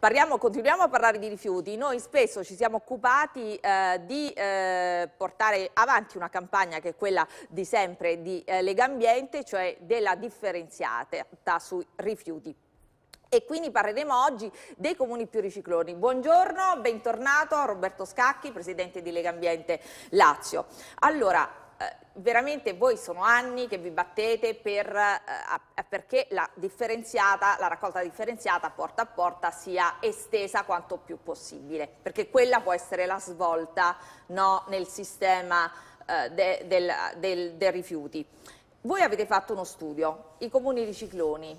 Parliamo, continuiamo a parlare di rifiuti, noi spesso ci siamo occupati eh, di eh, portare avanti una campagna che è quella di sempre di eh, Legambiente, cioè della differenziata sui rifiuti e quindi parleremo oggi dei comuni più ricicloni. Buongiorno, bentornato Roberto Scacchi, presidente di Legambiente Lazio. Allora, eh, veramente voi sono anni che vi battete per, eh, perché la, la raccolta differenziata porta a porta sia estesa quanto più possibile, perché quella può essere la svolta no, nel sistema eh, de, del, del, del rifiuti. Voi avete fatto uno studio, i comuni di Cicloni,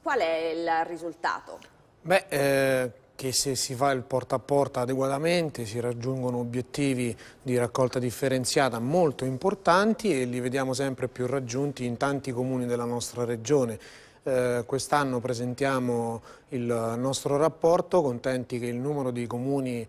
qual è il risultato? Beh, eh che se si fa il porta a porta adeguatamente si raggiungono obiettivi di raccolta differenziata molto importanti e li vediamo sempre più raggiunti in tanti comuni della nostra regione. Eh, quest'anno presentiamo il nostro rapporto, contenti che il numero di comuni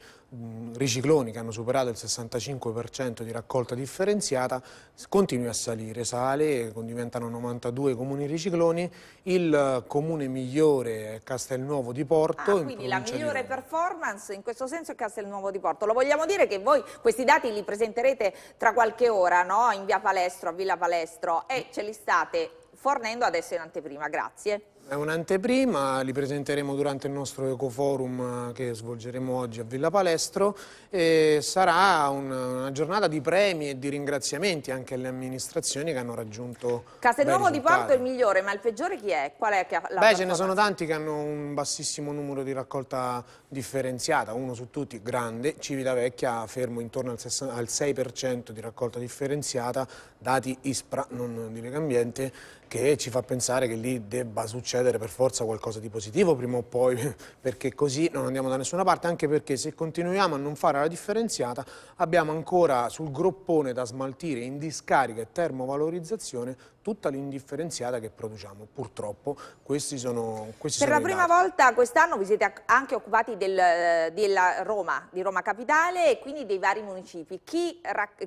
ricicloni che hanno superato il 65% di raccolta differenziata continui a salire, sale, diventano 92 comuni ricicloni, il comune migliore è Castelnuovo di Porto. Ah, quindi la migliore performance in questo senso è Castelnuovo di Porto. Lo vogliamo dire che voi questi dati li presenterete tra qualche ora no? in via Palestro, a Villa Palestro e ce li state fornendo adesso in anteprima. Grazie. È un'anteprima, li presenteremo durante il nostro Ecoforum eh, che svolgeremo oggi a Villa Palestro e sarà una giornata di premi e di ringraziamenti anche alle amministrazioni che hanno raggiunto Castelnuovo di Porto è il migliore, ma il peggiore chi è? Qual è che Beh, ce ne sono tanti che hanno un bassissimo numero di raccolta differenziata, uno su tutti grande, Civitavecchia fermo intorno al 6% di raccolta differenziata, dati ISPRA, non di Legambiente, che ci fa pensare che lì debba succedere succedere per forza qualcosa di positivo prima o poi, perché così non andiamo da nessuna parte, anche perché se continuiamo a non fare la differenziata abbiamo ancora sul groppone da smaltire in discarica e termovalorizzazione tutta l'indifferenziata che produciamo. Purtroppo questi sono questi Per sono la prima dati. volta quest'anno vi siete anche occupati del, della Roma, di Roma Capitale e quindi dei vari municipi. Chi,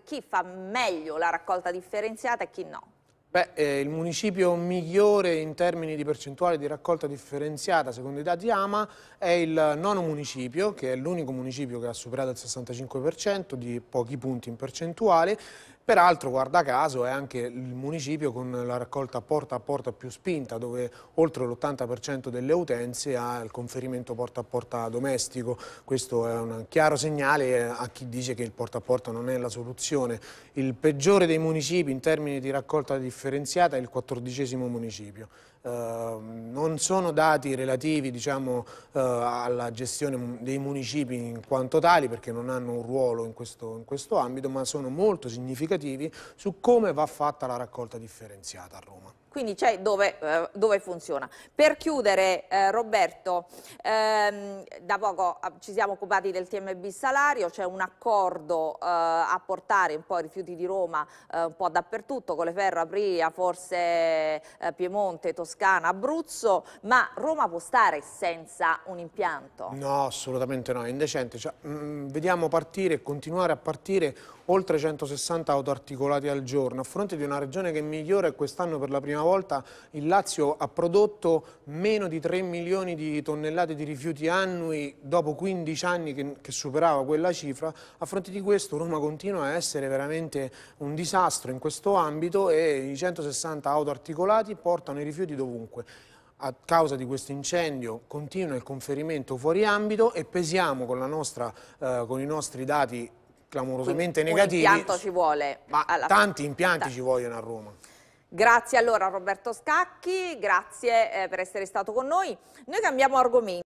chi fa meglio la raccolta differenziata e chi no? Beh, eh, il municipio migliore in termini di percentuale di raccolta differenziata, secondo i dati AMA, è il nono municipio, che è l'unico municipio che ha superato il 65% di pochi punti in percentuale Peraltro, guarda caso, è anche il municipio con la raccolta porta a porta più spinta, dove oltre l'80% delle utenze ha il conferimento porta a porta domestico. Questo è un chiaro segnale a chi dice che il porta a porta non è la soluzione. Il peggiore dei municipi in termini di raccolta differenziata è il quattordicesimo municipio. Uh, non sono dati relativi diciamo, uh, alla gestione dei municipi in quanto tali perché non hanno un ruolo in questo, in questo ambito ma sono molto significativi significativi su come va fatta la raccolta differenziata a Roma quindi c'è dove, eh, dove, funziona. Per chiudere eh, Roberto, ehm, da poco ah, ci siamo occupati del TMB salario, c'è un accordo eh, a portare un po' i rifiuti di Roma eh, un po' dappertutto, Coleferro, Apria, forse eh, Piemonte, Toscana, Abruzzo, ma Roma può stare senza un impianto? No, assolutamente no, è indecente. Cioè, mh, mm, mm, vediamo partire e continuare a partire oltre 160 autoarticolati al giorno, a fronte di una regione che migliora e quest'anno per la prima una volta il Lazio ha prodotto meno di 3 milioni di tonnellate di rifiuti annui dopo 15 anni che, che superava quella cifra, a fronte di questo Roma continua a essere veramente un disastro in questo ambito e i 160 auto articolati portano i rifiuti dovunque a causa di questo incendio continua il conferimento fuori ambito e pesiamo con, nostra, eh, con i nostri dati clamorosamente Quindi, negativi. Un impianto ci vuole. Ma tanti impianti ci vogliono a Roma. Grazie allora Roberto Scacchi, grazie eh, per essere stato con noi. Noi cambiamo argomento.